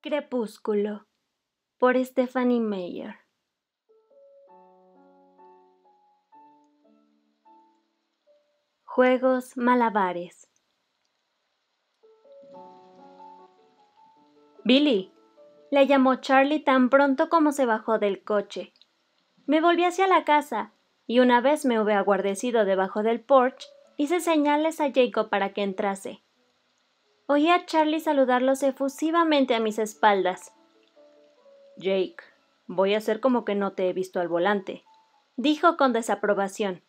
Crepúsculo por Stephanie Meyer. Juegos malabares. Billy, le llamó Charlie tan pronto como se bajó del coche. Me volví hacia la casa y una vez me hube aguardecido debajo del porche, hice señales a Jacob para que entrase. Oí a Charlie saludarlos efusivamente a mis espaldas. Jake, voy a hacer como que no te he visto al volante, dijo con desaprobación.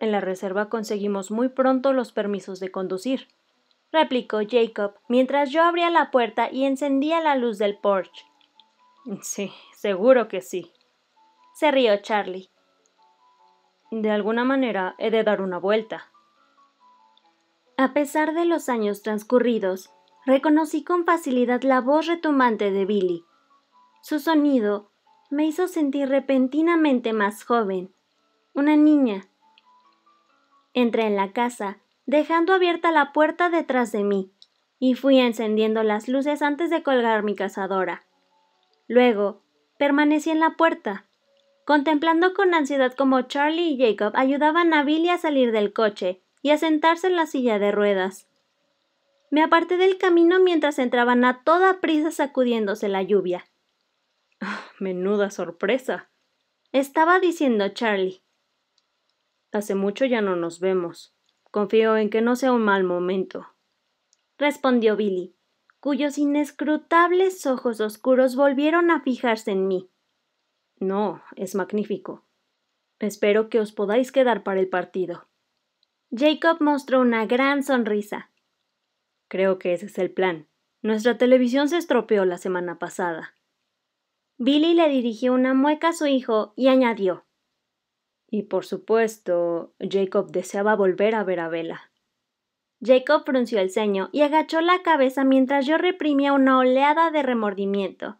En la reserva conseguimos muy pronto los permisos de conducir, replicó Jacob mientras yo abría la puerta y encendía la luz del porche. Sí, seguro que sí, se rió Charlie. De alguna manera he de dar una vuelta, a pesar de los años transcurridos, reconocí con facilidad la voz retumbante de Billy. Su sonido me hizo sentir repentinamente más joven, una niña. Entré en la casa, dejando abierta la puerta detrás de mí, y fui encendiendo las luces antes de colgar mi cazadora. Luego, permanecí en la puerta, contemplando con ansiedad cómo Charlie y Jacob ayudaban a Billy a salir del coche y a sentarse en la silla de ruedas. Me aparté del camino mientras entraban a toda prisa sacudiéndose la lluvia. Ah, menuda sorpresa. Estaba diciendo Charlie. Hace mucho ya no nos vemos. Confío en que no sea un mal momento. respondió Billy, cuyos inescrutables ojos oscuros volvieron a fijarse en mí. No, es magnífico. Espero que os podáis quedar para el partido. Jacob mostró una gran sonrisa. Creo que ese es el plan. Nuestra televisión se estropeó la semana pasada. Billy le dirigió una mueca a su hijo y añadió. Y por supuesto, Jacob deseaba volver a ver a Bella. Jacob frunció el ceño y agachó la cabeza mientras yo reprimía una oleada de remordimiento.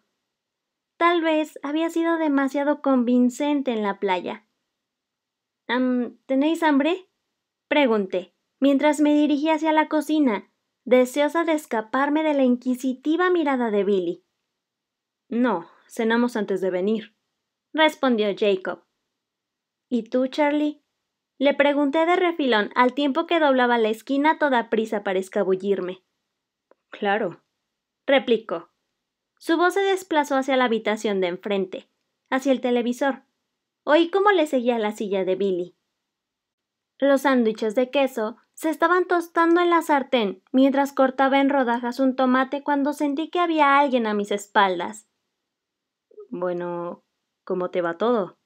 Tal vez había sido demasiado convincente en la playa. ¿Tenéis hambre? Pregunté, mientras me dirigí hacia la cocina, deseosa de escaparme de la inquisitiva mirada de Billy. No, cenamos antes de venir, respondió Jacob. ¿Y tú, Charlie? Le pregunté de refilón al tiempo que doblaba la esquina toda prisa para escabullirme. Claro, replicó. Su voz se desplazó hacia la habitación de enfrente, hacia el televisor. Oí cómo le seguía la silla de Billy. Los sándwiches de queso se estaban tostando en la sartén mientras cortaba en rodajas un tomate cuando sentí que había alguien a mis espaldas. Bueno, ¿cómo te va todo?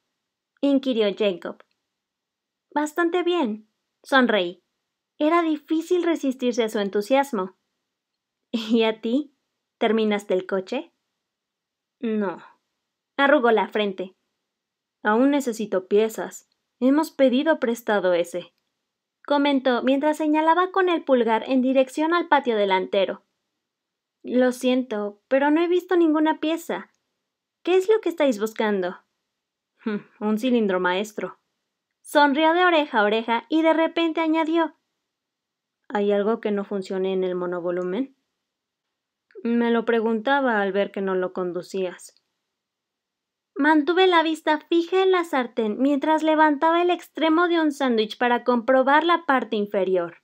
inquirió Jacob. Bastante bien, sonreí. Era difícil resistirse a su entusiasmo. ¿Y a ti? ¿Terminaste el coche? No. Arrugó la frente. Aún necesito piezas. Hemos pedido prestado ese, comentó mientras señalaba con el pulgar en dirección al patio delantero. Lo siento, pero no he visto ninguna pieza. ¿Qué es lo que estáis buscando? Hmm, un cilindro maestro. Sonrió de oreja a oreja y de repente añadió ¿Hay algo que no funcione en el monovolumen? Me lo preguntaba al ver que no lo conducías. Mantuve la vista fija en la sartén mientras levantaba el extremo de un sándwich para comprobar la parte inferior.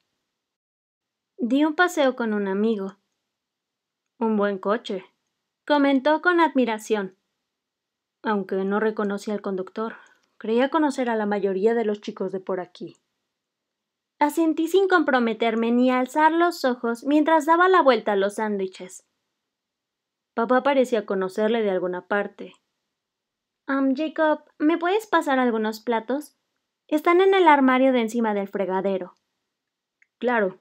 Di un paseo con un amigo. Un buen coche, comentó con admiración. Aunque no reconocí al conductor, creía conocer a la mayoría de los chicos de por aquí. Asentí sin comprometerme ni alzar los ojos mientras daba la vuelta a los sándwiches. Papá parecía conocerle de alguna parte, Jacob, ¿me puedes pasar algunos platos? Están en el armario de encima del fregadero. Claro.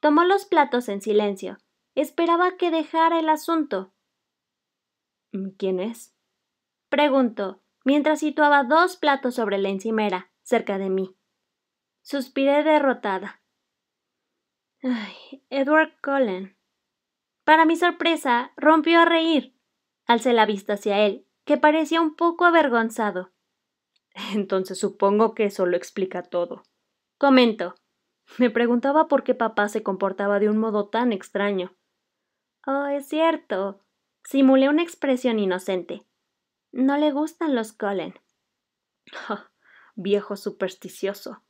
Tomó los platos en silencio. Esperaba que dejara el asunto. Mm, ¿Quién es? Preguntó, mientras situaba dos platos sobre la encimera, cerca de mí. Suspiré derrotada. Edward Cullen. Para mi sorpresa, rompió a reír. Alcé la vista hacia él que parecía un poco avergonzado. Entonces supongo que eso lo explica todo. Comento. Me preguntaba por qué papá se comportaba de un modo tan extraño. Oh, es cierto. Simulé una expresión inocente. No le gustan los colen viejo supersticioso.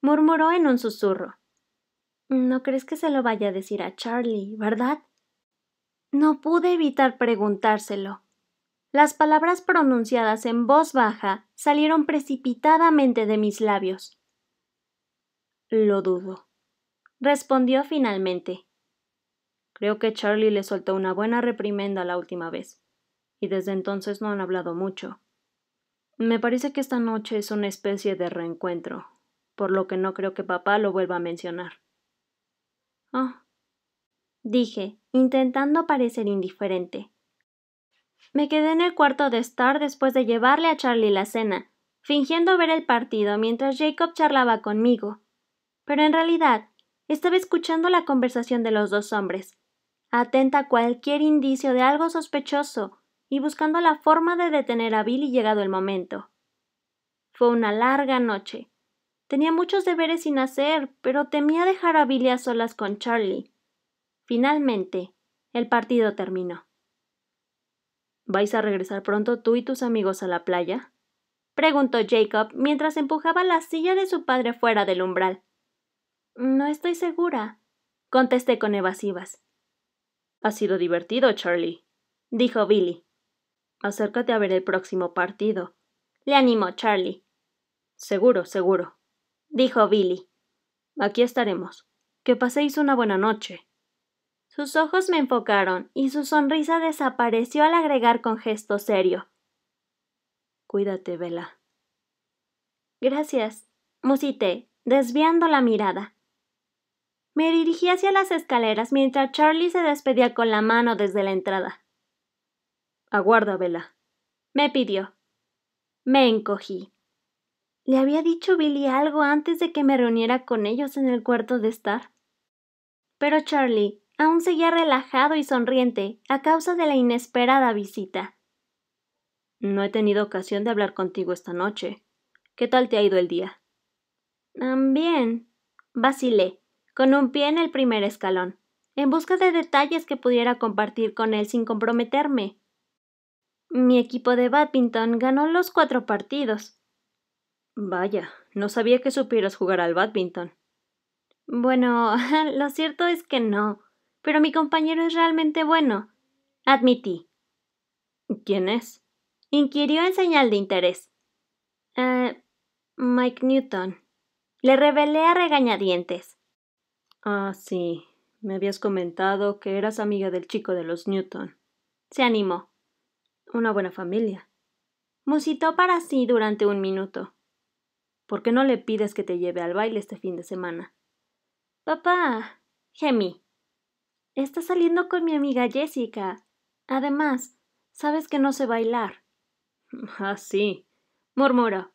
murmuró en un susurro. No crees que se lo vaya a decir a Charlie, ¿verdad? No pude evitar preguntárselo. Las palabras pronunciadas en voz baja salieron precipitadamente de mis labios. Lo dudo, respondió finalmente. Creo que Charlie le soltó una buena reprimenda la última vez, y desde entonces no han hablado mucho. Me parece que esta noche es una especie de reencuentro, por lo que no creo que papá lo vuelva a mencionar. oh, dije, intentando parecer indiferente. Me quedé en el cuarto de Star después de llevarle a Charlie la cena, fingiendo ver el partido mientras Jacob charlaba conmigo. Pero en realidad estaba escuchando la conversación de los dos hombres, atenta a cualquier indicio de algo sospechoso y buscando la forma de detener a Billy llegado el momento. Fue una larga noche. Tenía muchos deberes sin hacer, pero temía dejar a Billy a solas con Charlie. Finalmente, el partido terminó. ¿Vais a regresar pronto tú y tus amigos a la playa? preguntó Jacob mientras empujaba la silla de su padre fuera del umbral. No estoy segura, contesté con evasivas. Ha sido divertido, Charlie, dijo Billy. Acércate a ver el próximo partido. Le animó Charlie. Seguro, seguro, dijo Billy. Aquí estaremos. Que paséis una buena noche. Sus ojos me enfocaron y su sonrisa desapareció al agregar con gesto serio. Cuídate, Vela. Gracias, musité, desviando la mirada. Me dirigí hacia las escaleras mientras Charlie se despedía con la mano desde la entrada. Aguarda, Vela. Me pidió. Me encogí. ¿Le había dicho Billy algo antes de que me reuniera con ellos en el cuarto de estar? Pero Charlie aún seguía relajado y sonriente a causa de la inesperada visita. No he tenido ocasión de hablar contigo esta noche. ¿Qué tal te ha ido el día? Mm, bien, vacilé, con un pie en el primer escalón, en busca de detalles que pudiera compartir con él sin comprometerme. Mi equipo de badminton ganó los cuatro partidos. Vaya, no sabía que supieras jugar al badminton. Bueno, lo cierto es que no. Pero mi compañero es realmente bueno. Admití. ¿Quién es? Inquirió en señal de interés. Eh, Mike Newton. Le revelé a regañadientes. Ah, sí. Me habías comentado que eras amiga del chico de los Newton. Se animó. Una buena familia. Musitó para sí durante un minuto. ¿Por qué no le pides que te lleve al baile este fin de semana? Papá. gemí. Está saliendo con mi amiga Jessica. Además, sabes que no sé bailar. Ah, sí, murmuró.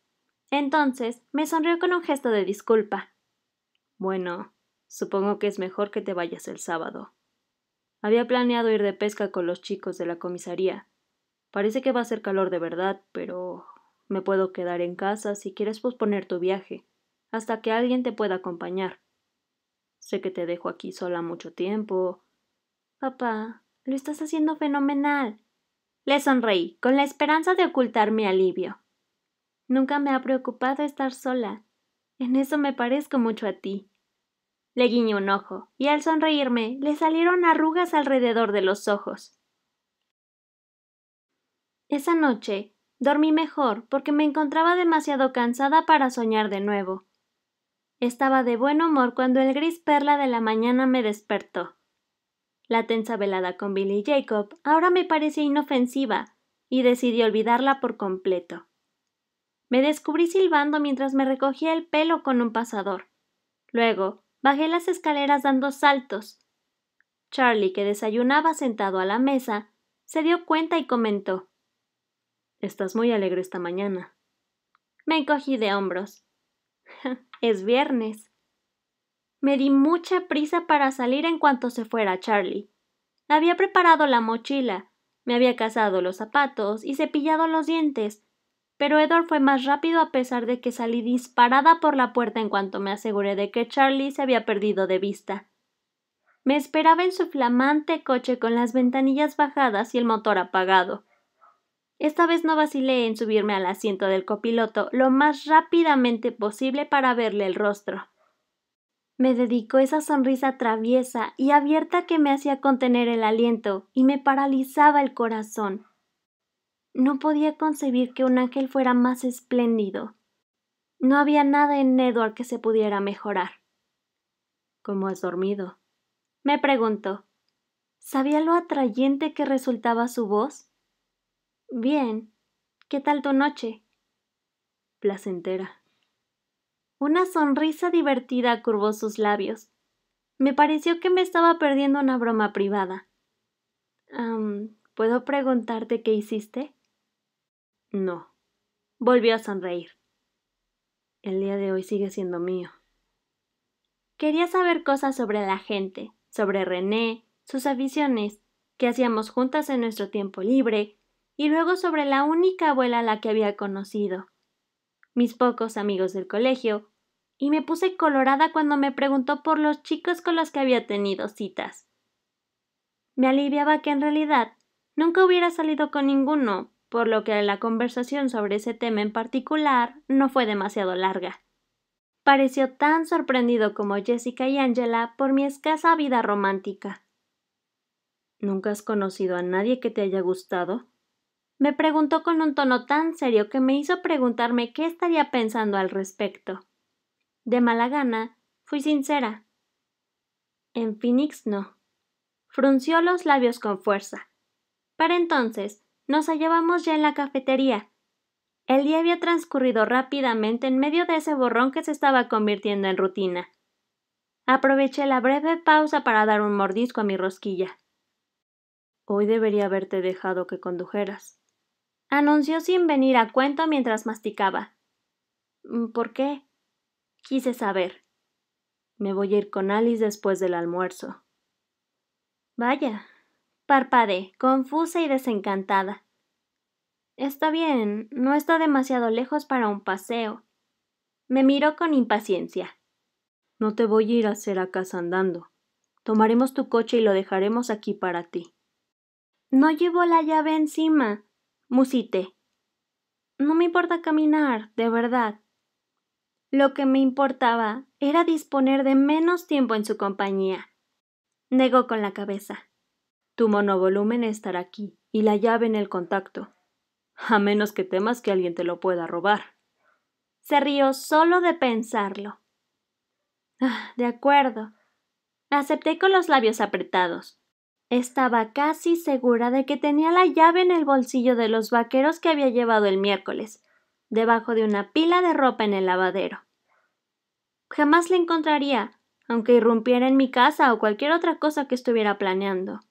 Entonces me sonrió con un gesto de disculpa. Bueno, supongo que es mejor que te vayas el sábado. Había planeado ir de pesca con los chicos de la comisaría. Parece que va a ser calor de verdad, pero me puedo quedar en casa si quieres posponer tu viaje, hasta que alguien te pueda acompañar. Sé que te dejo aquí sola mucho tiempo, Papá, lo estás haciendo fenomenal. Le sonreí, con la esperanza de ocultar mi alivio. Nunca me ha preocupado estar sola. En eso me parezco mucho a ti. Le guiñé un ojo, y al sonreírme le salieron arrugas alrededor de los ojos. Esa noche dormí mejor porque me encontraba demasiado cansada para soñar de nuevo. Estaba de buen humor cuando el gris perla de la mañana me despertó. La tensa velada con Billy Jacob ahora me parecía inofensiva y decidí olvidarla por completo. Me descubrí silbando mientras me recogía el pelo con un pasador. Luego bajé las escaleras dando saltos. Charlie, que desayunaba sentado a la mesa, se dio cuenta y comentó Estás muy alegre esta mañana. Me encogí de hombros. es viernes. Me di mucha prisa para salir en cuanto se fuera Charlie. Había preparado la mochila, me había casado los zapatos y cepillado los dientes, pero Edor fue más rápido a pesar de que salí disparada por la puerta en cuanto me aseguré de que Charlie se había perdido de vista. Me esperaba en su flamante coche con las ventanillas bajadas y el motor apagado. Esta vez no vacilé en subirme al asiento del copiloto lo más rápidamente posible para verle el rostro. Me dedicó esa sonrisa traviesa y abierta que me hacía contener el aliento y me paralizaba el corazón. No podía concebir que un ángel fuera más espléndido. No había nada en Edward que se pudiera mejorar. ¿Cómo has dormido? me preguntó. ¿Sabía lo atrayente que resultaba su voz? Bien. ¿Qué tal tu noche? Placentera. Una sonrisa divertida curvó sus labios. Me pareció que me estaba perdiendo una broma privada. ¿Puedo preguntarte qué hiciste? No. Volvió a sonreír. El día de hoy sigue siendo mío. Quería saber cosas sobre la gente, sobre René, sus aficiones, que hacíamos juntas en nuestro tiempo libre, y luego sobre la única abuela a la que había conocido, mis pocos amigos del colegio, y me puse colorada cuando me preguntó por los chicos con los que había tenido citas. Me aliviaba que en realidad nunca hubiera salido con ninguno, por lo que la conversación sobre ese tema en particular no fue demasiado larga. Pareció tan sorprendido como Jessica y Angela por mi escasa vida romántica. ¿Nunca has conocido a nadie que te haya gustado? me preguntó con un tono tan serio que me hizo preguntarme qué estaría pensando al respecto. De mala gana, fui sincera. En Phoenix no. Frunció los labios con fuerza. Para entonces, nos hallábamos ya en la cafetería. El día había transcurrido rápidamente en medio de ese borrón que se estaba convirtiendo en rutina. Aproveché la breve pausa para dar un mordisco a mi rosquilla. Hoy debería haberte dejado que condujeras anunció sin venir a cuento mientras masticaba. Mm, ¿Por qué? Quise saber. Me voy a ir con Alice después del almuerzo. Vaya, parpadeé, confusa y desencantada. Está bien, no está demasiado lejos para un paseo. Me miró con impaciencia. No te voy a ir a hacer a casa andando. Tomaremos tu coche y lo dejaremos aquí para ti. No llevo la llave encima. Musite. No me importa caminar, de verdad. Lo que me importaba era disponer de menos tiempo en su compañía. Negó con la cabeza. Tu monovolumen estará aquí y la llave en el contacto. A menos que temas que alguien te lo pueda robar. Se rió solo de pensarlo. Ah, de acuerdo. Acepté con los labios apretados. Estaba casi segura de que tenía la llave en el bolsillo de los vaqueros que había llevado el miércoles, debajo de una pila de ropa en el lavadero. Jamás la encontraría, aunque irrumpiera en mi casa o cualquier otra cosa que estuviera planeando.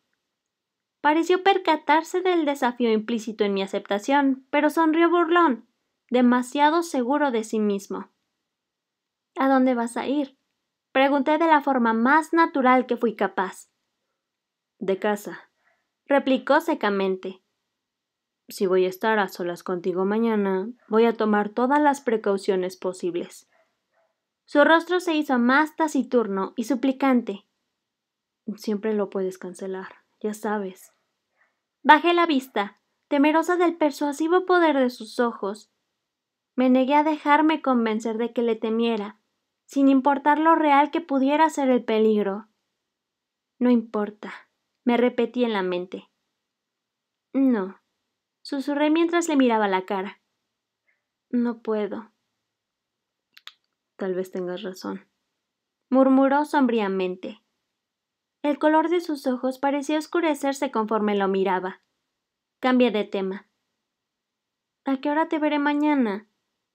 Pareció percatarse del desafío implícito en mi aceptación, pero sonrió burlón, demasiado seguro de sí mismo. ¿A dónde vas a ir? Pregunté de la forma más natural que fui capaz. De casa, replicó secamente. Si voy a estar a solas contigo mañana, voy a tomar todas las precauciones posibles. Su rostro se hizo más taciturno y suplicante. Siempre lo puedes cancelar, ya sabes. Bajé la vista, temerosa del persuasivo poder de sus ojos. Me negué a dejarme convencer de que le temiera, sin importar lo real que pudiera ser el peligro. No importa, me repetí en la mente. No, susurré mientras le miraba la cara. No puedo. Tal vez tengas razón, murmuró sombríamente. El color de sus ojos parecía oscurecerse conforme lo miraba. Cambié de tema. ¿A qué hora te veré mañana?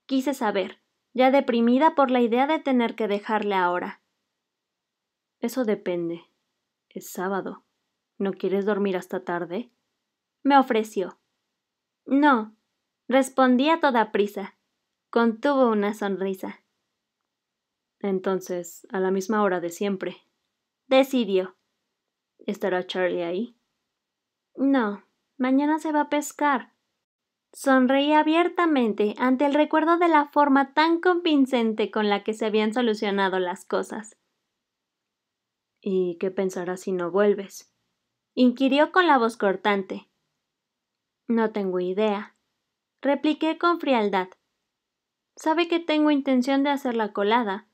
Quise saber, ya deprimida por la idea de tener que dejarle ahora. Eso depende. Es sábado. ¿No quieres dormir hasta tarde? me ofreció. No, respondí a toda prisa. Contuvo una sonrisa. Entonces, a la misma hora de siempre. Decidió. ¿Estará Charlie ahí? No, mañana se va a pescar. Sonreí abiertamente ante el recuerdo de la forma tan convincente con la que se habían solucionado las cosas. ¿Y qué pensarás si no vuelves? inquirió con la voz cortante. No tengo idea, repliqué con frialdad. Sabe que tengo intención de hacer la colada.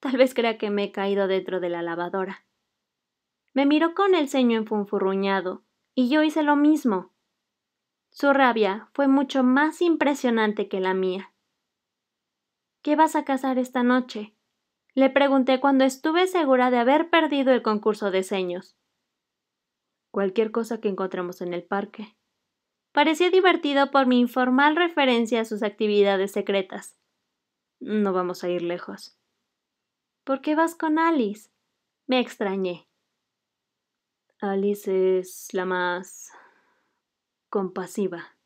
Tal vez crea que me he caído dentro de la lavadora. Me miró con el ceño enfunfurruñado, y yo hice lo mismo. Su rabia fue mucho más impresionante que la mía. ¿Qué vas a cazar esta noche? Le pregunté cuando estuve segura de haber perdido el concurso de ceños cualquier cosa que encontramos en el parque. Parecía divertido por mi informal referencia a sus actividades secretas. No vamos a ir lejos. ¿Por qué vas con Alice? Me extrañé. Alice es la más compasiva.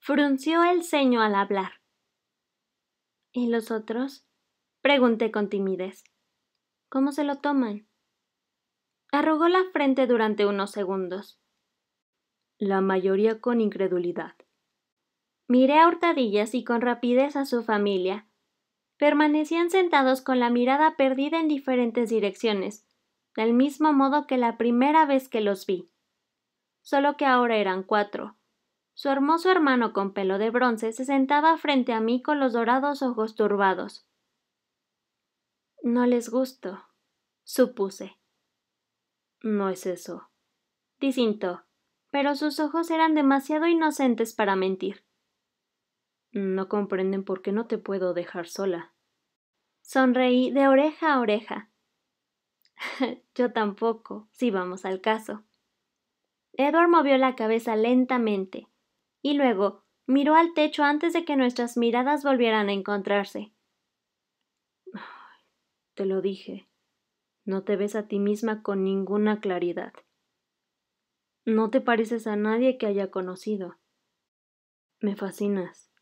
Frunció el ceño al hablar. ¿Y los otros? Pregunté con timidez. ¿Cómo se lo toman? Arrugó la frente durante unos segundos. La mayoría con incredulidad. Miré a hurtadillas y con rapidez a su familia. Permanecían sentados con la mirada perdida en diferentes direcciones, del mismo modo que la primera vez que los vi. Solo que ahora eran cuatro. Su hermoso hermano con pelo de bronce se sentaba frente a mí con los dorados ojos turbados. No les gusto, supuse. No es eso. disinto. Pero sus ojos eran demasiado inocentes para mentir. No comprenden por qué no te puedo dejar sola. Sonreí de oreja a oreja. Yo tampoco, si vamos al caso. Edward movió la cabeza lentamente y luego miró al techo antes de que nuestras miradas volvieran a encontrarse. Te lo dije. No te ves a ti misma con ninguna claridad. No te pareces a nadie que haya conocido. Me fascinas.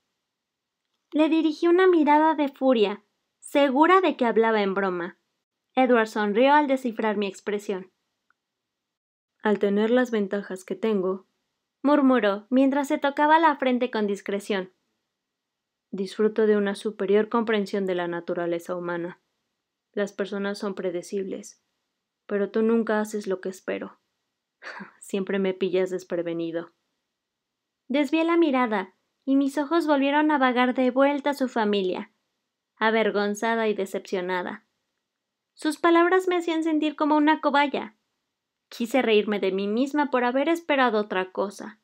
Le dirigí una mirada de furia, segura de que hablaba en broma. Edward sonrió al descifrar mi expresión. Al tener las ventajas que tengo, murmuró mientras se tocaba la frente con discreción. Disfruto de una superior comprensión de la naturaleza humana. Las personas son predecibles. Pero tú nunca haces lo que espero. Siempre me pillas desprevenido. Desvié la mirada, y mis ojos volvieron a vagar de vuelta a su familia, avergonzada y decepcionada. Sus palabras me hacían sentir como una cobaya. Quise reírme de mí misma por haber esperado otra cosa.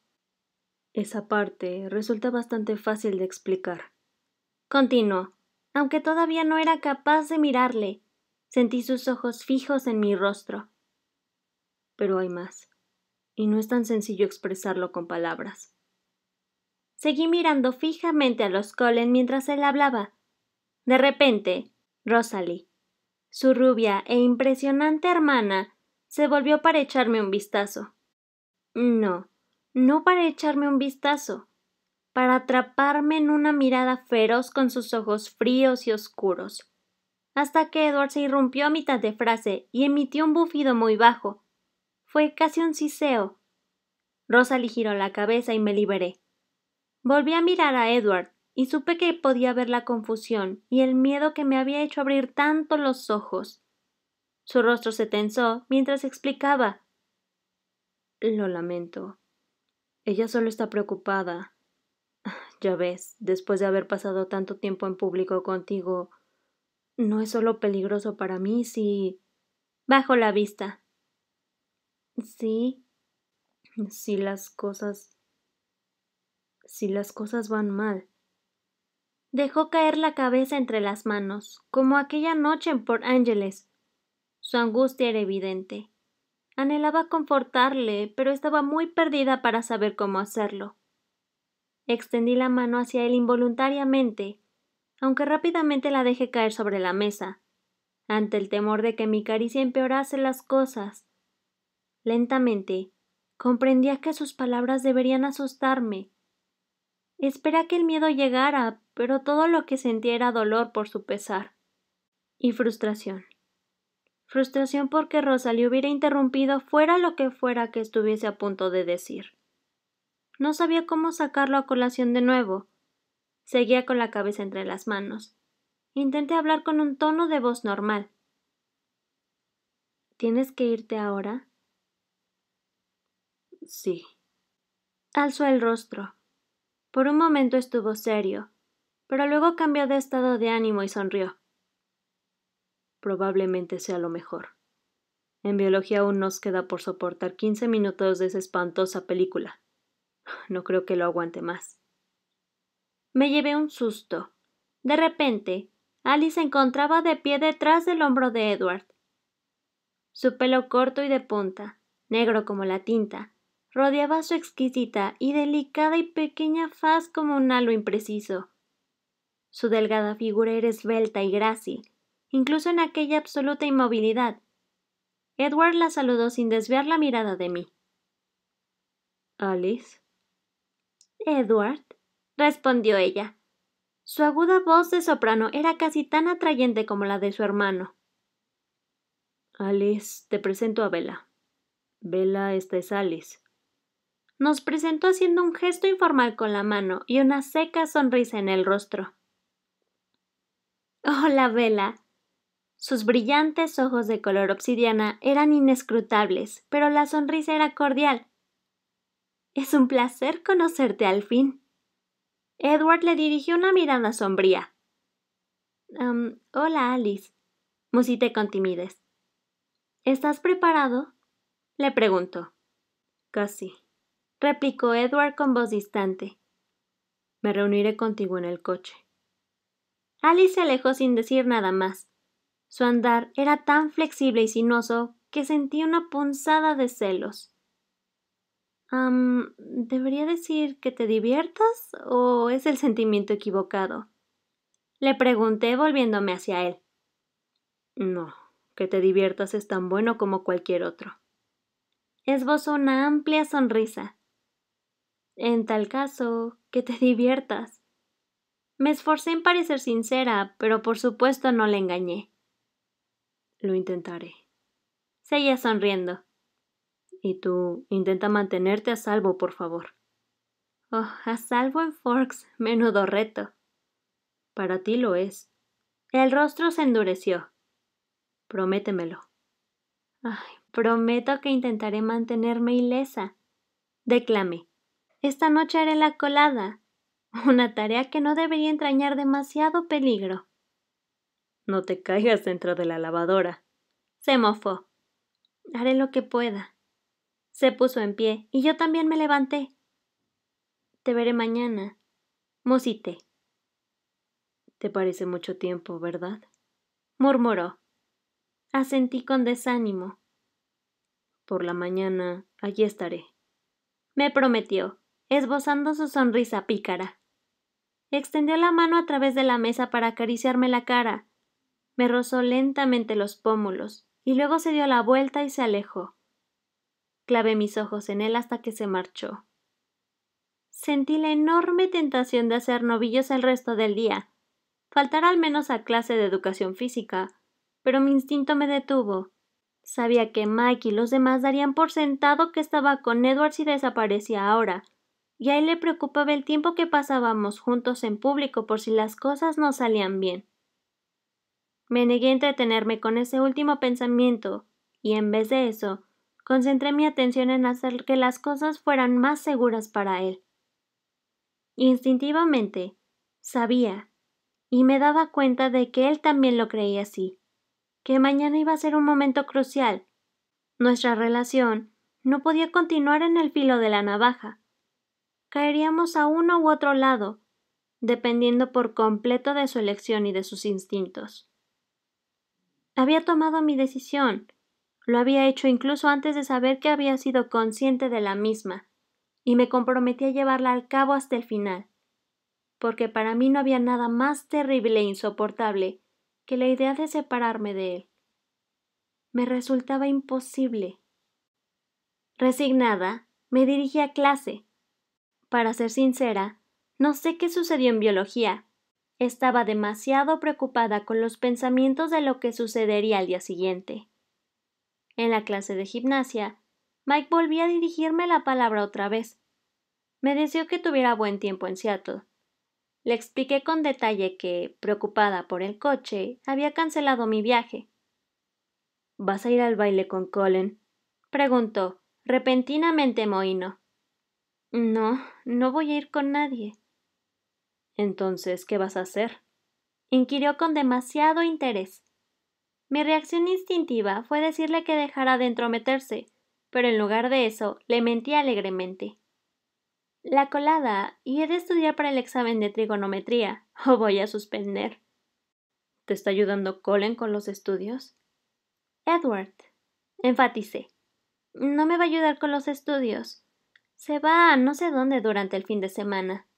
Esa parte resulta bastante fácil de explicar. Continuó aunque todavía no era capaz de mirarle. Sentí sus ojos fijos en mi rostro. Pero hay más, y no es tan sencillo expresarlo con palabras. Seguí mirando fijamente a los Colen mientras él hablaba. De repente, Rosalie, su rubia e impresionante hermana, se volvió para echarme un vistazo. No, no para echarme un vistazo para atraparme en una mirada feroz con sus ojos fríos y oscuros. Hasta que Edward se irrumpió a mitad de frase y emitió un bufido muy bajo. Fue casi un siseo. Rosalie giró la cabeza y me liberé. Volví a mirar a Edward y supe que podía ver la confusión y el miedo que me había hecho abrir tanto los ojos. Su rostro se tensó mientras explicaba. Lo lamento. Ella solo está preocupada. Ya ves, después de haber pasado tanto tiempo en público contigo, no es solo peligroso para mí si. Bajo la vista. Sí. Si las cosas. Si las cosas van mal. Dejó caer la cabeza entre las manos, como aquella noche en Port Ángeles. Su angustia era evidente. Anhelaba confortarle, pero estaba muy perdida para saber cómo hacerlo. Extendí la mano hacia él involuntariamente, aunque rápidamente la dejé caer sobre la mesa, ante el temor de que mi caricia empeorase las cosas. Lentamente, comprendía que sus palabras deberían asustarme. Esperé que el miedo llegara, pero todo lo que sentía era dolor por su pesar y frustración. Frustración porque Rosa le hubiera interrumpido fuera lo que fuera que estuviese a punto de decir. No sabía cómo sacarlo a colación de nuevo. Seguía con la cabeza entre las manos. Intenté hablar con un tono de voz normal. ¿Tienes que irte ahora? Sí. Alzó el rostro. Por un momento estuvo serio, pero luego cambió de estado de ánimo y sonrió. Probablemente sea lo mejor. En biología aún nos queda por soportar quince minutos de esa espantosa película. No creo que lo aguante más. Me llevé un susto. De repente, Alice se encontraba de pie detrás del hombro de Edward. Su pelo corto y de punta, negro como la tinta, rodeaba su exquisita y delicada y pequeña faz como un halo impreciso. Su delgada figura era esbelta y grácil, incluso en aquella absoluta inmovilidad. Edward la saludó sin desviar la mirada de mí. Alice, Edward, respondió ella. Su aguda voz de soprano era casi tan atrayente como la de su hermano. Alice, te presento a Vela. Vela, esta es Alice. Nos presentó haciendo un gesto informal con la mano y una seca sonrisa en el rostro. Hola, Vela. Sus brillantes ojos de color obsidiana eran inescrutables, pero la sonrisa era cordial, es un placer conocerte al fin. Edward le dirigió una mirada sombría. hola, Alice. Musité con timidez. ¿Estás preparado? le preguntó. Casi, replicó Edward con voz distante. Me reuniré contigo en el coche. Alice se alejó sin decir nada más. Su andar era tan flexible y sinuoso que sentí una punzada de celos. ¿Debería decir que te diviertas o es el sentimiento equivocado? Le pregunté volviéndome hacia él. No, que te diviertas es tan bueno como cualquier otro. Esbozó una amplia sonrisa. En tal caso, que te diviertas. Me esforcé en parecer sincera, pero por supuesto no le engañé. Lo intentaré. Seguía sonriendo y tú intenta mantenerte a salvo, por favor. Oh, a salvo en Forks, menudo reto. Para ti lo es. El rostro se endureció. Prométemelo. Ay, prometo que intentaré mantenerme ilesa. Declamé. Esta noche haré la colada. Una tarea que no debería entrañar demasiado peligro. No te caigas dentro de la lavadora. Se mofó. Haré lo que pueda. Se puso en pie, y yo también me levanté. Te veré mañana, mosité. Te parece mucho tiempo, ¿verdad? murmuró. Asentí con desánimo. Por la mañana allí estaré. Me prometió, esbozando su sonrisa pícara. Extendió la mano a través de la mesa para acariciarme la cara. Me rozó lentamente los pómulos, y luego se dio la vuelta y se alejó. Clavé mis ojos en él hasta que se marchó. Sentí la enorme tentación de hacer novillos el resto del día, faltar al menos a clase de educación física, pero mi instinto me detuvo. Sabía que Mike y los demás darían por sentado que estaba con Edward si desaparecía ahora, y a él le preocupaba el tiempo que pasábamos juntos en público por si las cosas no salían bien. Me negué a entretenerme con ese último pensamiento, y en vez de eso, Concentré mi atención en hacer que las cosas fueran más seguras para él. Instintivamente, sabía, y me daba cuenta de que él también lo creía así, que mañana iba a ser un momento crucial. Nuestra relación no podía continuar en el filo de la navaja. Caeríamos a uno u otro lado, dependiendo por completo de su elección y de sus instintos. Había tomado mi decisión, lo había hecho incluso antes de saber que había sido consciente de la misma, y me comprometí a llevarla al cabo hasta el final, porque para mí no había nada más terrible e insoportable que la idea de separarme de él. Me resultaba imposible. Resignada, me dirigí a clase. Para ser sincera, no sé qué sucedió en biología. Estaba demasiado preocupada con los pensamientos de lo que sucedería al día siguiente. En la clase de gimnasia, Mike volvía a dirigirme la palabra otra vez. Me deseó que tuviera buen tiempo en Seattle. Le expliqué con detalle que, preocupada por el coche, había cancelado mi viaje. ¿Vas a ir al baile con Colin? preguntó, repentinamente mohino. No, no voy a ir con nadie. Entonces, ¿qué vas a hacer? inquirió con demasiado interés. Mi reacción instintiva fue decirle que dejara de entrometerse, pero en lugar de eso le mentí alegremente. La colada y he de estudiar para el examen de trigonometría, o voy a suspender. ¿Te está ayudando Colin con los estudios? Edward, enfaticé. No me va a ayudar con los estudios. Se va a no sé dónde durante el fin de semana.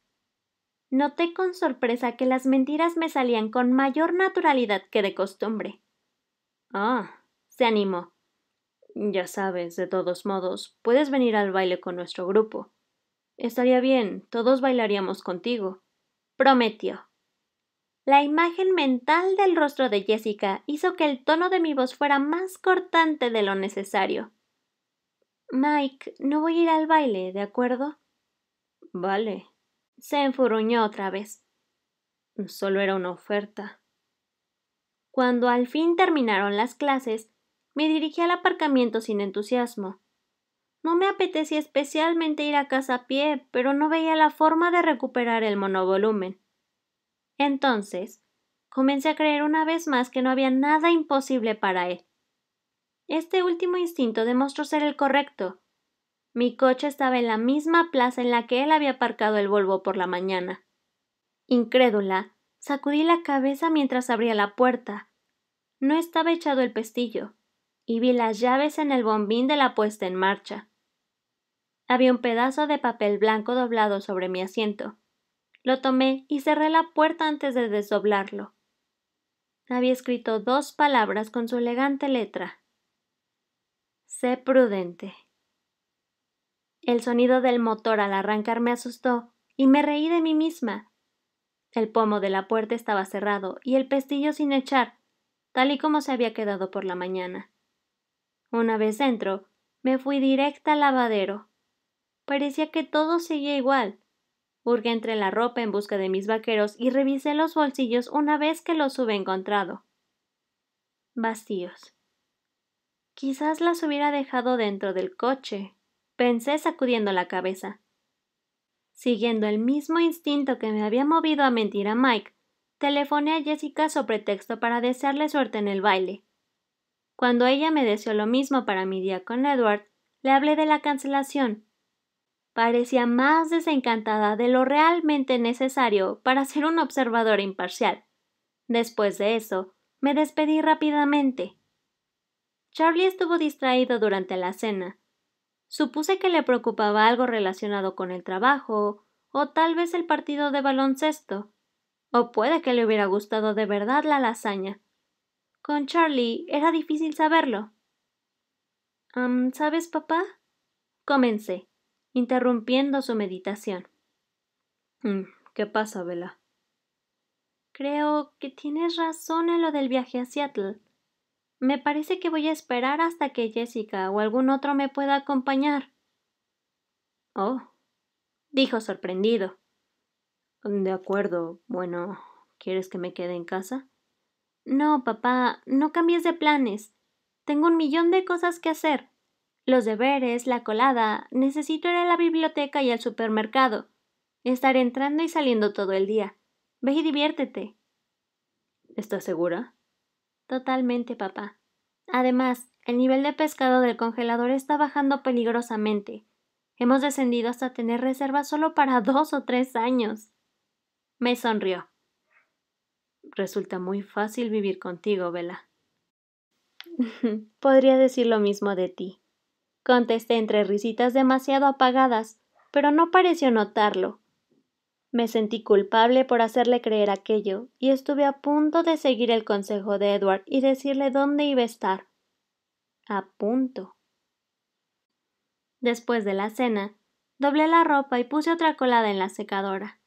Noté con sorpresa que las mentiras me salían con mayor naturalidad que de costumbre. Ah, se animó. Ya sabes, de todos modos, puedes venir al baile con nuestro grupo. Estaría bien, todos bailaríamos contigo. Prometió. La imagen mental del rostro de Jessica hizo que el tono de mi voz fuera más cortante de lo necesario. Mike, no voy a ir al baile, ¿de acuerdo? Vale. Se enfurruñó otra vez. Solo era una oferta. Cuando al fin terminaron las clases, me dirigí al aparcamiento sin entusiasmo. No me apetecía especialmente ir a casa a pie, pero no veía la forma de recuperar el monovolumen. Entonces, comencé a creer una vez más que no había nada imposible para él. Este último instinto demostró ser el correcto. Mi coche estaba en la misma plaza en la que él había aparcado el Volvo por la mañana. Incrédula, Sacudí la cabeza mientras abría la puerta. No estaba echado el pestillo, y vi las llaves en el bombín de la puesta en marcha. Había un pedazo de papel blanco doblado sobre mi asiento. Lo tomé y cerré la puerta antes de desdoblarlo. Había escrito dos palabras con su elegante letra. Sé prudente. El sonido del motor al arrancar me asustó y me reí de mí misma el pomo de la puerta estaba cerrado y el pestillo sin echar, tal y como se había quedado por la mañana. Una vez dentro, me fui directa al lavadero. Parecía que todo seguía igual. Hurgué entre la ropa en busca de mis vaqueros y revisé los bolsillos una vez que los hube encontrado. Vacíos. Quizás las hubiera dejado dentro del coche, pensé sacudiendo la cabeza. Siguiendo el mismo instinto que me había movido a mentir a Mike, telefoné a Jessica sobre pretexto para desearle suerte en el baile. Cuando ella me deseó lo mismo para mi día con Edward, le hablé de la cancelación. Parecía más desencantada de lo realmente necesario para ser un observador imparcial. Después de eso, me despedí rápidamente. Charlie estuvo distraído durante la cena, Supuse que le preocupaba algo relacionado con el trabajo, o tal vez el partido de baloncesto. O puede que le hubiera gustado de verdad la lasaña. Con Charlie era difícil saberlo. ¿Sabes, papá? Comencé, interrumpiendo su meditación. Mm, ¿Qué pasa, Vela? Creo que tienes razón en lo del viaje a Seattle. Me parece que voy a esperar hasta que Jessica o algún otro me pueda acompañar. Oh, dijo sorprendido. De acuerdo. Bueno, ¿quieres que me quede en casa? No, papá, no cambies de planes. Tengo un millón de cosas que hacer. Los deberes, la colada, necesito ir a la biblioteca y al supermercado. Estaré entrando y saliendo todo el día. Ve y diviértete. ¿Estás segura? Totalmente, papá. Además, el nivel de pescado del congelador está bajando peligrosamente. Hemos descendido hasta tener reservas solo para dos o tres años. Me sonrió. Resulta muy fácil vivir contigo, Vela. Podría decir lo mismo de ti. Contesté entre risitas demasiado apagadas, pero no pareció notarlo. Me sentí culpable por hacerle creer aquello, y estuve a punto de seguir el consejo de Edward y decirle dónde iba a estar. A punto. Después de la cena, doblé la ropa y puse otra colada en la secadora.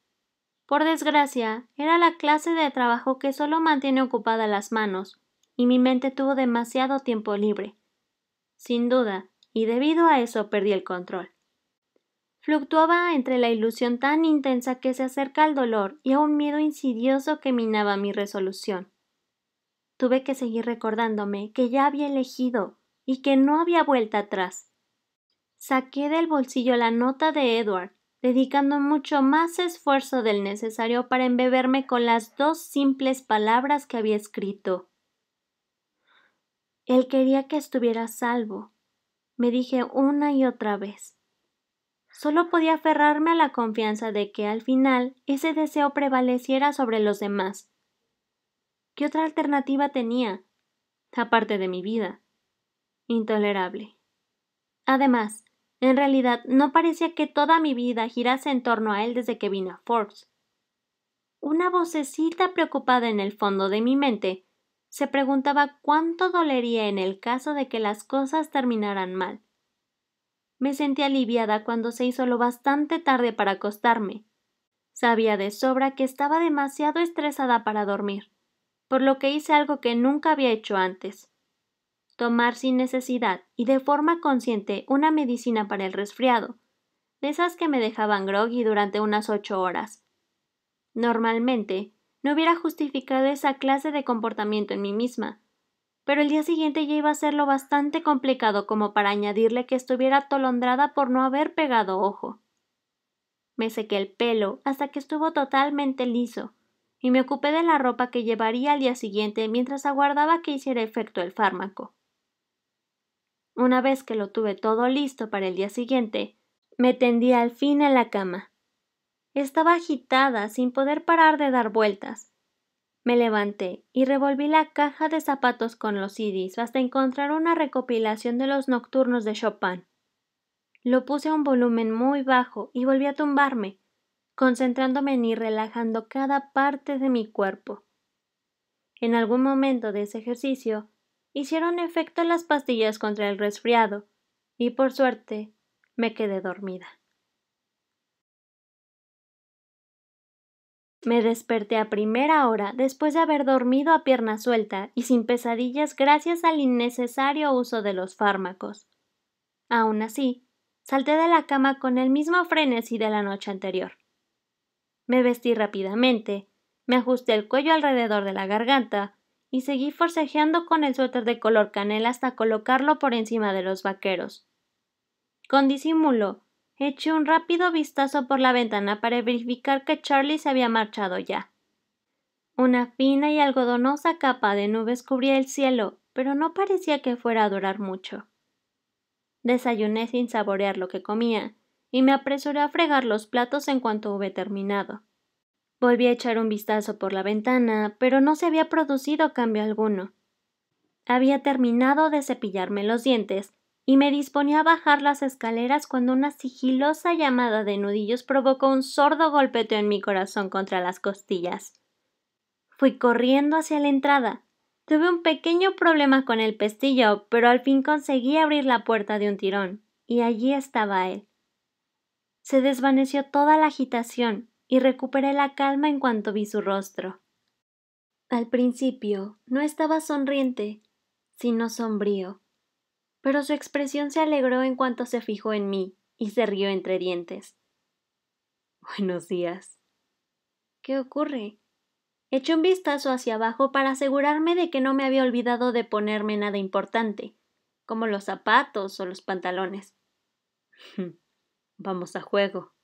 Por desgracia, era la clase de trabajo que solo mantiene ocupada las manos, y mi mente tuvo demasiado tiempo libre. Sin duda, y debido a eso perdí el control. Fluctuaba entre la ilusión tan intensa que se acerca al dolor y a un miedo insidioso que minaba mi resolución. Tuve que seguir recordándome que ya había elegido y que no había vuelta atrás. Saqué del bolsillo la nota de Edward, dedicando mucho más esfuerzo del necesario para embeberme con las dos simples palabras que había escrito. Él quería que estuviera salvo, me dije una y otra vez. Solo podía aferrarme a la confianza de que al final ese deseo prevaleciera sobre los demás. ¿Qué otra alternativa tenía? Aparte de mi vida. Intolerable. Además, en realidad no parecía que toda mi vida girase en torno a él desde que vine a Forbes. Una vocecita preocupada en el fondo de mi mente se preguntaba cuánto dolería en el caso de que las cosas terminaran mal. Me sentí aliviada cuando se hizo lo bastante tarde para acostarme. Sabía de sobra que estaba demasiado estresada para dormir, por lo que hice algo que nunca había hecho antes. Tomar sin necesidad y de forma consciente una medicina para el resfriado, de esas que me dejaban groggy durante unas ocho horas. Normalmente, no hubiera justificado esa clase de comportamiento en mí misma, pero el día siguiente ya iba a ser lo bastante complicado como para añadirle que estuviera atolondrada por no haber pegado ojo. Me sequé el pelo hasta que estuvo totalmente liso, y me ocupé de la ropa que llevaría al día siguiente mientras aguardaba que hiciera efecto el fármaco. Una vez que lo tuve todo listo para el día siguiente, me tendí al fin en la cama. Estaba agitada, sin poder parar de dar vueltas, me levanté y revolví la caja de zapatos con los CDs hasta encontrar una recopilación de los nocturnos de Chopin. Lo puse a un volumen muy bajo y volví a tumbarme, concentrándome en ir relajando cada parte de mi cuerpo. En algún momento de ese ejercicio, hicieron efecto las pastillas contra el resfriado, y por suerte me quedé dormida. Me desperté a primera hora después de haber dormido a pierna suelta y sin pesadillas gracias al innecesario uso de los fármacos. Aún así, salté de la cama con el mismo frenesí de la noche anterior. Me vestí rápidamente, me ajusté el cuello alrededor de la garganta y seguí forcejeando con el suéter de color canela hasta colocarlo por encima de los vaqueros. Con disimulo, Eché un rápido vistazo por la ventana para verificar que Charlie se había marchado ya. Una fina y algodonosa capa de nubes cubría el cielo, pero no parecía que fuera a durar mucho. Desayuné sin saborear lo que comía, y me apresuré a fregar los platos en cuanto hube terminado. Volví a echar un vistazo por la ventana, pero no se había producido cambio alguno. Había terminado de cepillarme los dientes y me disponía a bajar las escaleras cuando una sigilosa llamada de nudillos provocó un sordo golpeteo en mi corazón contra las costillas. Fui corriendo hacia la entrada. Tuve un pequeño problema con el pestillo, pero al fin conseguí abrir la puerta de un tirón, y allí estaba él. Se desvaneció toda la agitación, y recuperé la calma en cuanto vi su rostro. Al principio no estaba sonriente, sino sombrío pero su expresión se alegró en cuanto se fijó en mí y se rió entre dientes. Buenos días. ¿Qué ocurre? Eché un vistazo hacia abajo para asegurarme de que no me había olvidado de ponerme nada importante, como los zapatos o los pantalones. Vamos a juego.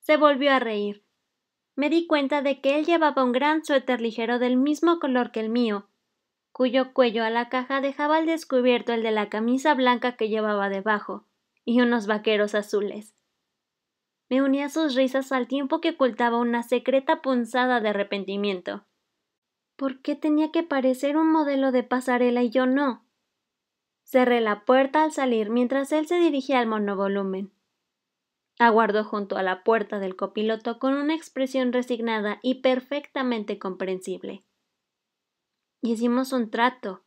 Se volvió a reír. Me di cuenta de que él llevaba un gran suéter ligero del mismo color que el mío, cuyo cuello a la caja dejaba al descubierto el de la camisa blanca que llevaba debajo, y unos vaqueros azules. Me uní a sus risas al tiempo que ocultaba una secreta punzada de arrepentimiento. ¿Por qué tenía que parecer un modelo de pasarela y yo no? Cerré la puerta al salir mientras él se dirigía al monovolumen. Aguardó junto a la puerta del copiloto con una expresión resignada y perfectamente comprensible. Hicimos un trato,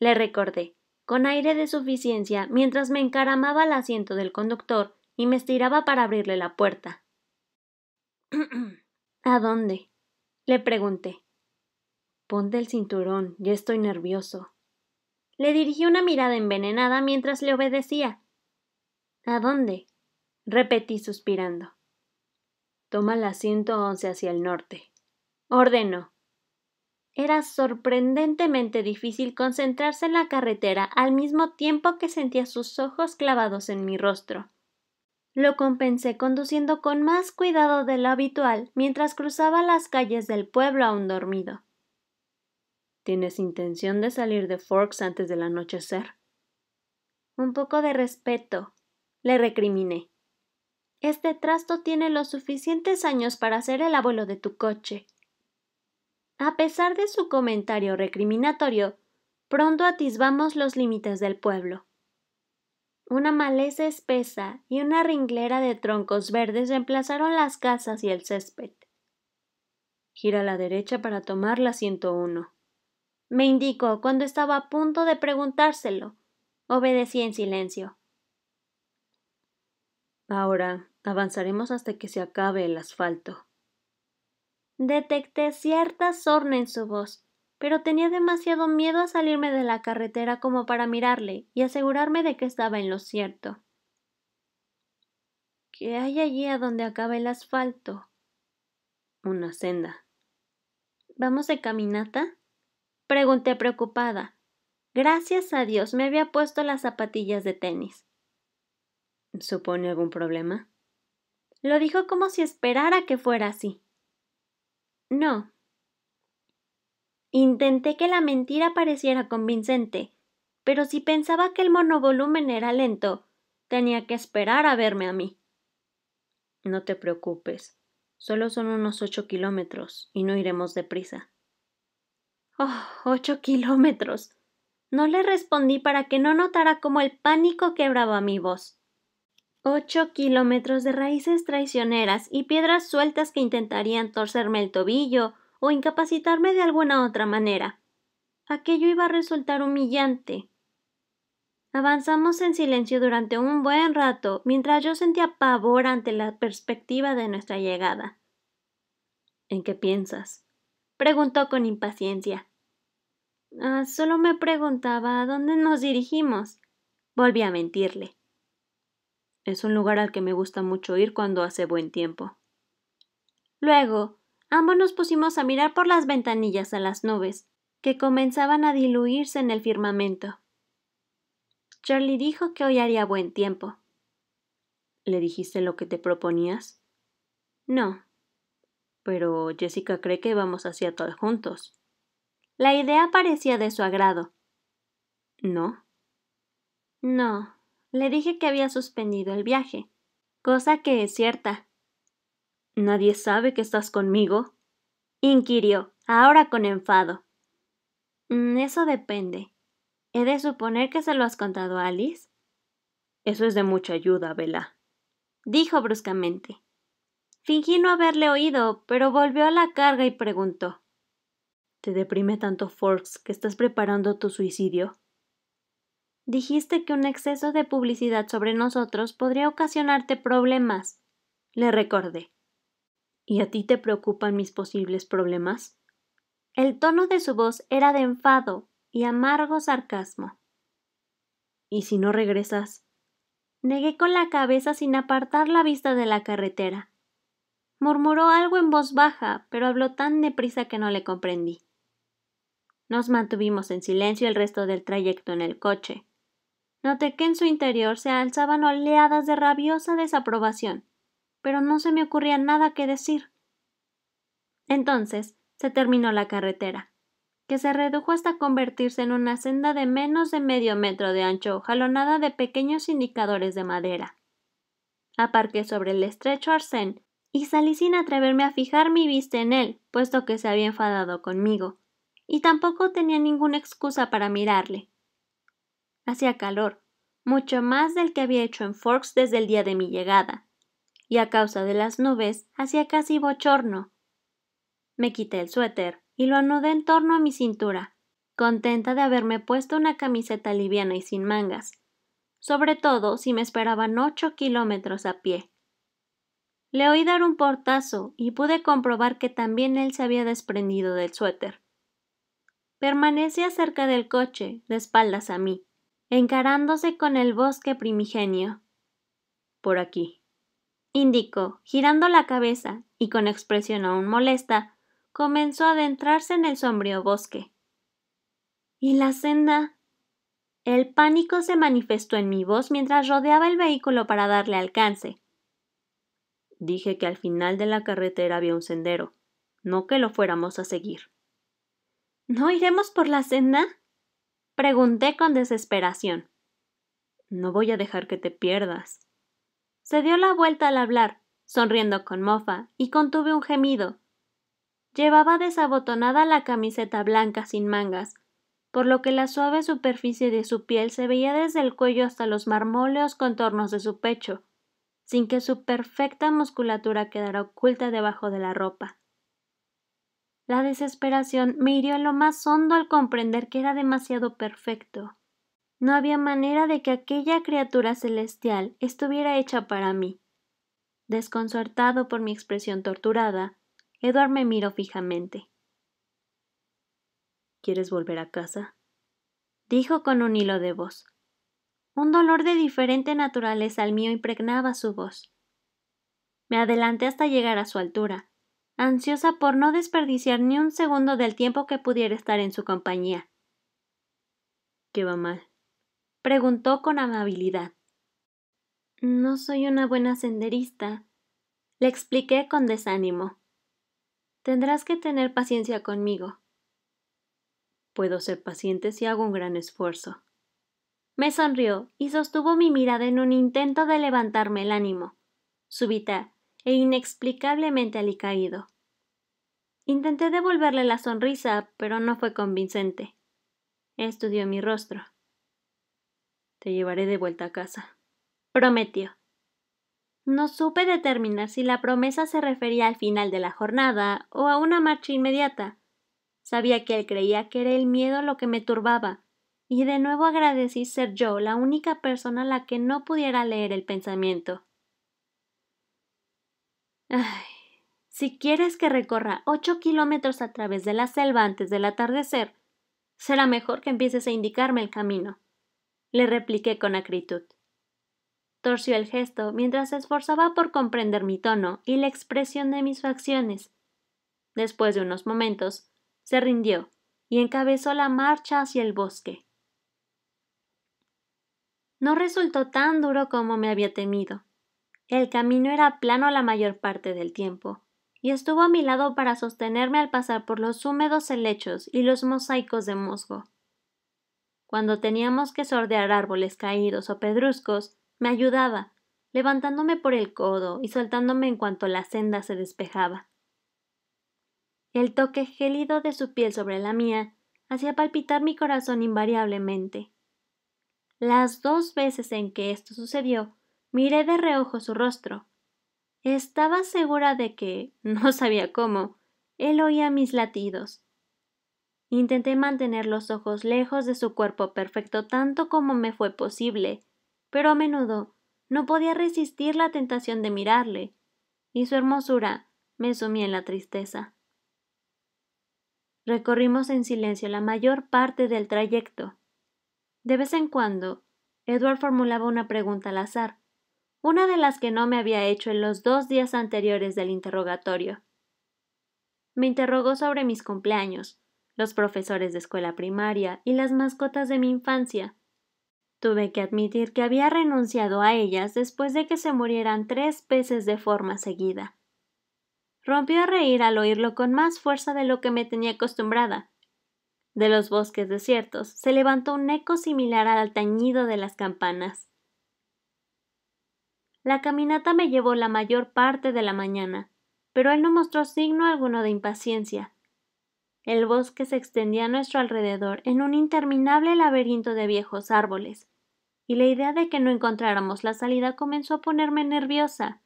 le recordé, con aire de suficiencia mientras me encaramaba al asiento del conductor y me estiraba para abrirle la puerta. ¿A dónde? le pregunté. Ponte el cinturón, ya estoy nervioso. Le dirigí una mirada envenenada mientras le obedecía. ¿A dónde? repetí suspirando. Toma el asiento once hacia el norte. Ordenó. Era sorprendentemente difícil concentrarse en la carretera al mismo tiempo que sentía sus ojos clavados en mi rostro. Lo compensé conduciendo con más cuidado de lo habitual mientras cruzaba las calles del pueblo aún dormido. ¿Tienes intención de salir de Forks antes del anochecer? Un poco de respeto, le recriminé. Este trasto tiene los suficientes años para ser el abuelo de tu coche. A pesar de su comentario recriminatorio, pronto atisbamos los límites del pueblo. Una maleza espesa y una ringlera de troncos verdes reemplazaron las casas y el césped. Gira a la derecha para tomar la 101. Me indicó cuando estaba a punto de preguntárselo. Obedecí en silencio. Ahora avanzaremos hasta que se acabe el asfalto. Detecté cierta sorna en su voz, pero tenía demasiado miedo a salirme de la carretera como para mirarle y asegurarme de que estaba en lo cierto. ¿Qué hay allí a donde acaba el asfalto? Una senda. ¿Vamos de caminata? Pregunté preocupada. Gracias a Dios me había puesto las zapatillas de tenis. ¿Supone algún problema? Lo dijo como si esperara que fuera así. No. Intenté que la mentira pareciera convincente, pero si pensaba que el monovolumen era lento, tenía que esperar a verme a mí. No te preocupes. Solo son unos ocho kilómetros y no iremos deprisa. Oh, ocho kilómetros. No le respondí para que no notara cómo el pánico quebraba mi voz. Ocho kilómetros de raíces traicioneras y piedras sueltas que intentarían torcerme el tobillo o incapacitarme de alguna otra manera. Aquello iba a resultar humillante. Avanzamos en silencio durante un buen rato, mientras yo sentía pavor ante la perspectiva de nuestra llegada. ¿En qué piensas? preguntó con impaciencia. Ah, solo me preguntaba a dónde nos dirigimos. Volví a mentirle. Es un lugar al que me gusta mucho ir cuando hace buen tiempo. Luego, ambos nos pusimos a mirar por las ventanillas a las nubes, que comenzaban a diluirse en el firmamento. Charlie dijo que hoy haría buen tiempo. ¿Le dijiste lo que te proponías? No. Pero Jessica cree que vamos hacia todo juntos. La idea parecía de su agrado. ¿No? No. Le dije que había suspendido el viaje, cosa que es cierta. Nadie sabe que estás conmigo, inquirió, ahora con enfado. Mm, eso depende. ¿He de suponer que se lo has contado a Alice? Eso es de mucha ayuda, Vela, dijo bruscamente. Fingí no haberle oído, pero volvió a la carga y preguntó. ¿Te deprime tanto, Forks, que estás preparando tu suicidio? Dijiste que un exceso de publicidad sobre nosotros podría ocasionarte problemas. Le recordé. ¿Y a ti te preocupan mis posibles problemas? El tono de su voz era de enfado y amargo sarcasmo. ¿Y si no regresas? Negué con la cabeza sin apartar la vista de la carretera. Murmuró algo en voz baja, pero habló tan deprisa que no le comprendí. Nos mantuvimos en silencio el resto del trayecto en el coche. Noté que en su interior se alzaban oleadas de rabiosa desaprobación, pero no se me ocurría nada que decir. Entonces se terminó la carretera, que se redujo hasta convertirse en una senda de menos de medio metro de ancho, jalonada de pequeños indicadores de madera. Aparqué sobre el estrecho arsén y salí sin atreverme a fijar mi vista en él, puesto que se había enfadado conmigo, y tampoco tenía ninguna excusa para mirarle. Hacía calor, mucho más del que había hecho en Forks desde el día de mi llegada, y a causa de las nubes hacía casi bochorno. Me quité el suéter y lo anudé en torno a mi cintura, contenta de haberme puesto una camiseta liviana y sin mangas, sobre todo si me esperaban ocho kilómetros a pie. Le oí dar un portazo y pude comprobar que también él se había desprendido del suéter. Permanecía cerca del coche, de espaldas a mí, encarándose con el bosque primigenio. Por aquí, indicó, girando la cabeza y con expresión aún molesta, comenzó a adentrarse en el sombrío bosque. ¿Y la senda? El pánico se manifestó en mi voz mientras rodeaba el vehículo para darle alcance. Dije que al final de la carretera había un sendero, no que lo fuéramos a seguir. ¿No iremos por la senda? Pregunté con desesperación. No voy a dejar que te pierdas. Se dio la vuelta al hablar, sonriendo con mofa, y contuve un gemido. Llevaba desabotonada la camiseta blanca sin mangas, por lo que la suave superficie de su piel se veía desde el cuello hasta los marmóleos contornos de su pecho, sin que su perfecta musculatura quedara oculta debajo de la ropa. La desesperación me hirió en lo más hondo al comprender que era demasiado perfecto. No había manera de que aquella criatura celestial estuviera hecha para mí. Desconcertado por mi expresión torturada, Edward me miró fijamente. ¿Quieres volver a casa? dijo con un hilo de voz. Un dolor de diferente naturaleza al mío impregnaba su voz. Me adelanté hasta llegar a su altura, ansiosa por no desperdiciar ni un segundo del tiempo que pudiera estar en su compañía. ¿Qué va mal? preguntó con amabilidad. No soy una buena senderista, le expliqué con desánimo. Tendrás que tener paciencia conmigo. Puedo ser paciente si hago un gran esfuerzo. Me sonrió y sostuvo mi mirada en un intento de levantarme el ánimo. Súbita e inexplicablemente alicaído. Intenté devolverle la sonrisa, pero no fue convincente. Estudió mi rostro. Te llevaré de vuelta a casa. Prometió. No supe determinar si la promesa se refería al final de la jornada o a una marcha inmediata. Sabía que él creía que era el miedo lo que me turbaba, y de nuevo agradecí ser yo la única persona a la que no pudiera leer el pensamiento si quieres que recorra ocho kilómetros a través de la selva antes del atardecer, será mejor que empieces a indicarme el camino. Le repliqué con acritud. Torció el gesto mientras se esforzaba por comprender mi tono y la expresión de mis facciones. Después de unos momentos, se rindió y encabezó la marcha hacia el bosque. No resultó tan duro como me había temido. El camino era plano la mayor parte del tiempo, y estuvo a mi lado para sostenerme al pasar por los húmedos helechos y los mosaicos de musgo. Cuando teníamos que sordear árboles caídos o pedruscos, me ayudaba, levantándome por el codo y soltándome en cuanto la senda se despejaba. El toque gélido de su piel sobre la mía hacía palpitar mi corazón invariablemente. Las dos veces en que esto sucedió, Miré de reojo su rostro. Estaba segura de que, no sabía cómo, él oía mis latidos. Intenté mantener los ojos lejos de su cuerpo perfecto tanto como me fue posible, pero a menudo no podía resistir la tentación de mirarle, y su hermosura me sumía en la tristeza. Recorrimos en silencio la mayor parte del trayecto. De vez en cuando, Edward formulaba una pregunta al azar, una de las que no me había hecho en los dos días anteriores del interrogatorio. Me interrogó sobre mis cumpleaños, los profesores de escuela primaria y las mascotas de mi infancia. Tuve que admitir que había renunciado a ellas después de que se murieran tres peces de forma seguida. Rompió a reír al oírlo con más fuerza de lo que me tenía acostumbrada. De los bosques desiertos se levantó un eco similar al tañido de las campanas. La caminata me llevó la mayor parte de la mañana, pero él no mostró signo alguno de impaciencia. El bosque se extendía a nuestro alrededor en un interminable laberinto de viejos árboles, y la idea de que no encontráramos la salida comenzó a ponerme nerviosa.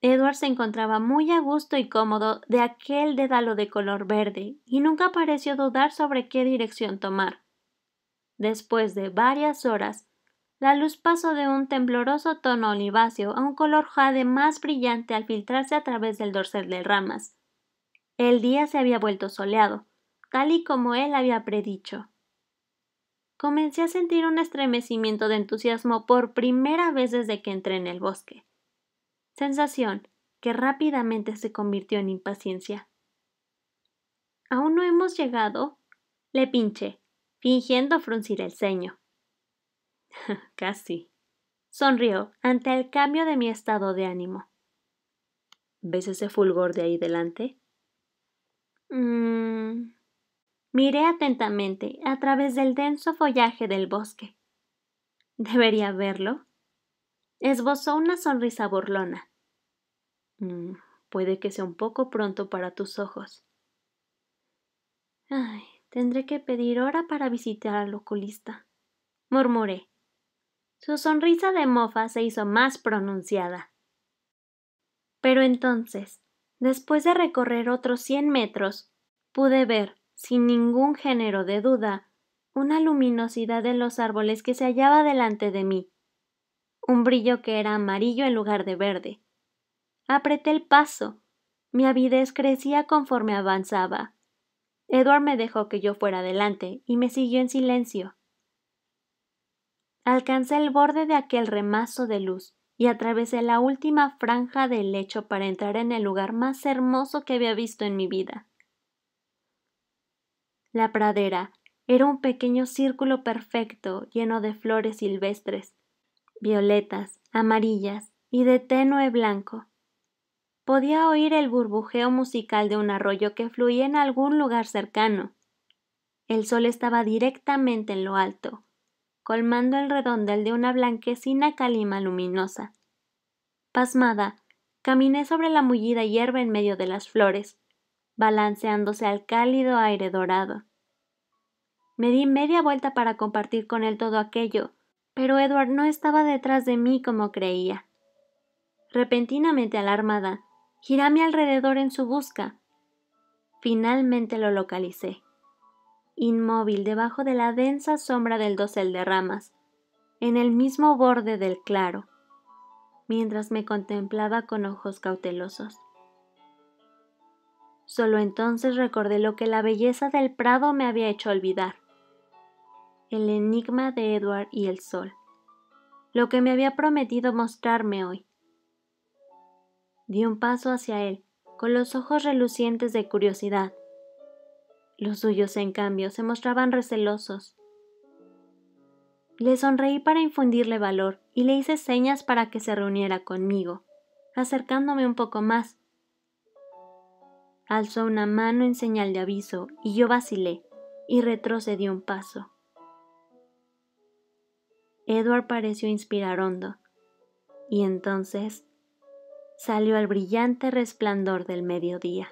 Edward se encontraba muy a gusto y cómodo de aquel dedalo de color verde, y nunca pareció dudar sobre qué dirección tomar. Después de varias horas, la luz pasó de un tembloroso tono oliváceo a un color jade más brillante al filtrarse a través del dorsal de ramas. El día se había vuelto soleado, tal y como él había predicho. Comencé a sentir un estremecimiento de entusiasmo por primera vez desde que entré en el bosque. Sensación que rápidamente se convirtió en impaciencia. ¿Aún no hemos llegado? Le pinché, fingiendo fruncir el ceño. Casi. Sonrió ante el cambio de mi estado de ánimo. ¿Ves ese fulgor de ahí delante? Mm. Miré atentamente a través del denso follaje del bosque. ¿Debería verlo? Esbozó una sonrisa burlona. Mm, puede que sea un poco pronto para tus ojos. Ay, tendré que pedir hora para visitar al oculista, murmuré. Su sonrisa de mofa se hizo más pronunciada. Pero entonces, después de recorrer otros cien metros, pude ver, sin ningún género de duda, una luminosidad en los árboles que se hallaba delante de mí, un brillo que era amarillo en lugar de verde. Apreté el paso. Mi avidez crecía conforme avanzaba. Edward me dejó que yo fuera adelante y me siguió en silencio. Alcancé el borde de aquel remazo de luz y atravesé la última franja del lecho para entrar en el lugar más hermoso que había visto en mi vida. La pradera era un pequeño círculo perfecto lleno de flores silvestres, violetas, amarillas y de tenue blanco. Podía oír el burbujeo musical de un arroyo que fluía en algún lugar cercano. El sol estaba directamente en lo alto, colmando el redondel de una blanquecina calima luminosa. Pasmada, caminé sobre la mullida hierba en medio de las flores, balanceándose al cálido aire dorado. Me di media vuelta para compartir con él todo aquello, pero Edward no estaba detrás de mí como creía. Repentinamente alarmada, giré a mi alrededor en su busca. Finalmente lo localicé inmóvil debajo de la densa sombra del dosel de ramas, en el mismo borde del claro, mientras me contemplaba con ojos cautelosos. Solo entonces recordé lo que la belleza del prado me había hecho olvidar, el enigma de Edward y el sol, lo que me había prometido mostrarme hoy. Di un paso hacia él, con los ojos relucientes de curiosidad, los suyos, en cambio, se mostraban recelosos. Le sonreí para infundirle valor y le hice señas para que se reuniera conmigo, acercándome un poco más. Alzó una mano en señal de aviso y yo vacilé y retrocedí un paso. Edward pareció inspirar hondo y entonces salió al brillante resplandor del mediodía.